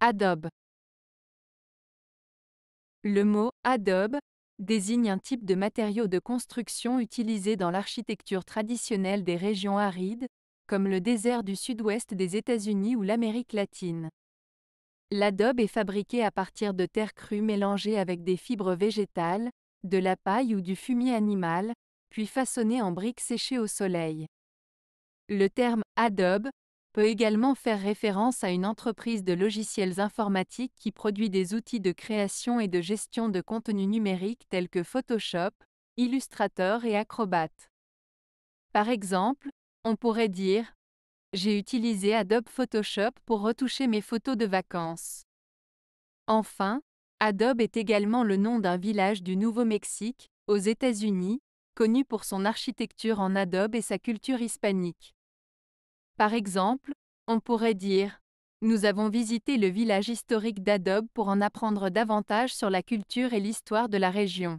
Adobe. Le mot adobe désigne un type de matériau de construction utilisé dans l'architecture traditionnelle des régions arides, comme le désert du sud-ouest des États-Unis ou l'Amérique latine. L'adobe est fabriqué à partir de terre crue mélangée avec des fibres végétales, de la paille ou du fumier animal, puis façonné en briques séchées au soleil. Le terme adobe peut également faire référence à une entreprise de logiciels informatiques qui produit des outils de création et de gestion de contenu numérique tels que Photoshop, Illustrator et Acrobat. Par exemple, on pourrait dire J'ai utilisé Adobe Photoshop pour retoucher mes photos de vacances. Enfin, Adobe est également le nom d'un village du Nouveau-Mexique, aux États-Unis, connu pour son architecture en adobe et sa culture hispanique. Par exemple, on pourrait dire Nous avons visité le village historique d'Adobe pour en apprendre davantage sur la culture et l'histoire de la région.